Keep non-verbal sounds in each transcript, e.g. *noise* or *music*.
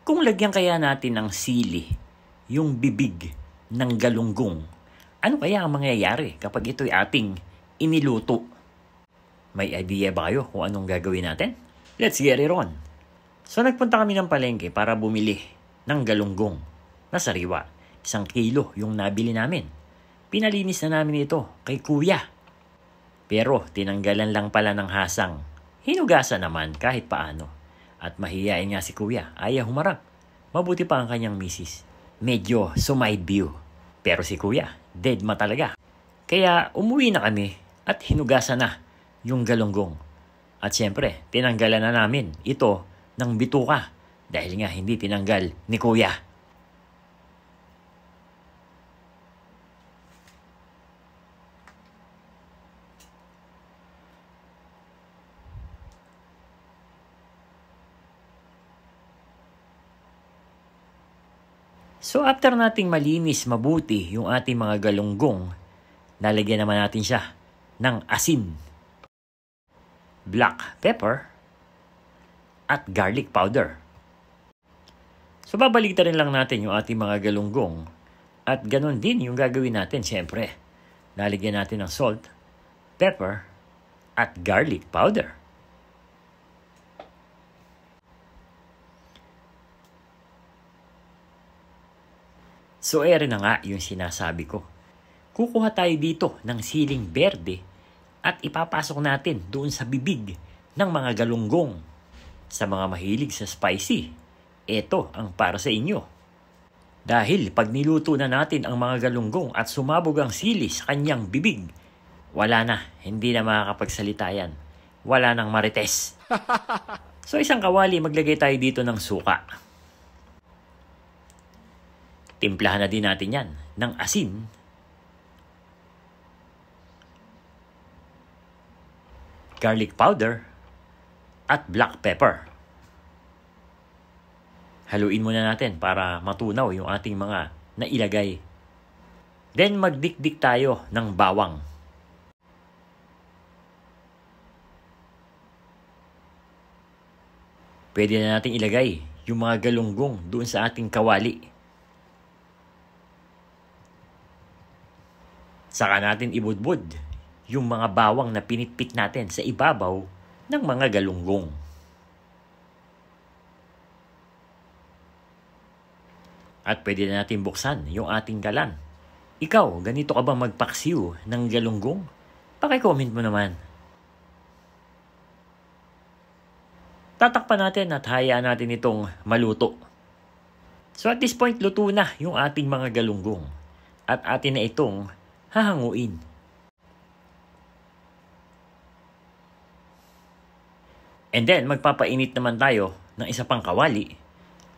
Kung lagyan kaya natin ng sili, yung bibig ng galunggong, ano kaya ang mangyayari kapag ito'y ating iniluto? May idea ba kayo kung anong gagawin natin? Let's get it on! So nagpunta kami ng palengke para bumili ng galunggong na sariwa. Isang kilo yung nabili namin. Pinalinis na namin ito kay kuya. Pero tinanggalan lang pala ng hasang. Hinugasan naman kahit paano. At mahiyain nga si kuya, ayaw humarang. Mabuti pa ang kanyang misis. Medyo sumide view. Pero si kuya, dead ma talaga. Kaya umuwi na kami at hinugasan na yung galunggong. At siyempre, tinanggalan na namin ito ng bituka dahil nga hindi tinanggal ni kuya. So after nating malinis mabuti yung ating mga galunggong, lalagyan naman natin siya ng asin, black pepper, at garlic powder. So babaligtarin rin lang natin yung ating mga galunggong at ganun din yung gagawin natin syempre. Lalagyan natin ng salt, pepper, at garlic powder. So ayan na nga yung sinasabi ko. Kukuha tayo dito ng siling berde at ipapasok natin doon sa bibig ng mga galunggong. Sa mga mahilig sa spicy, ito ang para sa inyo. Dahil pag niluto na natin ang mga galunggong at sumabog ang sili sa kanyang bibig, wala na, hindi na makakapagsalita yan. Wala nang marites. *laughs* so isang kawali maglagay tayo dito ng suka. Timplahan na din natin yan ng asin. Garlic powder at black pepper. Haluin muna natin para matunaw yung ating mga nailagay. Then magdikdik tayo ng bawang. Pwede na natin ilagay yung mga galunggong doon sa ating kawali. Saka natin ibudbud yung mga bawang na pinitpit natin sa ibabaw ng mga galunggong. At pwede na natin buksan yung ating galan. Ikaw, ganito ka ba magpaksiw ng galunggong? Pakicomment mo naman. tatakpan natin at hayaan natin itong maluto. So at this point, luto na yung ating mga galunggong at atin na itong hahanguin. And then, magpapainit naman tayo ng isa pang kawali.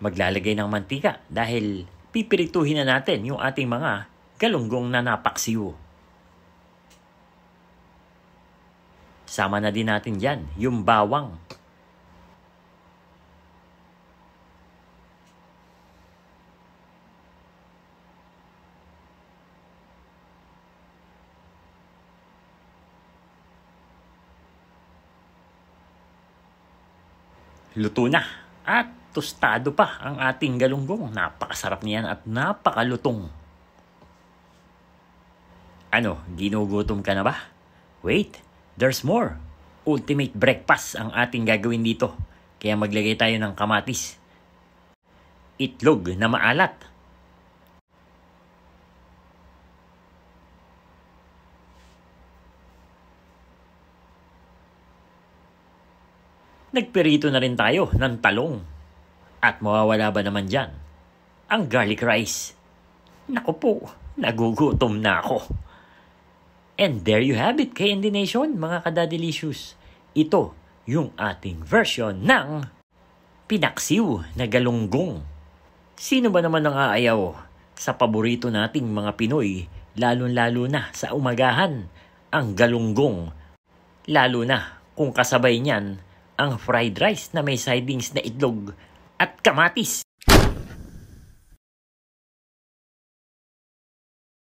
Maglalagay ng mantika dahil pipirituhin na natin yung ating mga galunggong na napaksiyo. Sama na din natin dyan yung bawang luto na at tostado pa ang ating galunggong. Napakasarap niyan at napakalutong. Ano, ginugutom ka na ba? Wait, there's more. Ultimate breakfast ang ating gagawin dito. Kaya maglagay tayo ng kamatis. Itlog na maalat Nagperito na rin tayo ng talong. At mawawala ba naman dyan? Ang garlic rice. Naku po, nagugutom na ako. And there you have it, KND Nation, mga kadadelicious. Ito yung ating version ng pinaksiw na galunggong. Sino ba naman ang aayaw sa paborito nating mga Pinoy, lalo-lalo na sa umagahan, ang galunggong. Lalo na kung kasabay niyan ang fried rice na may sidings na itlog at kamatis.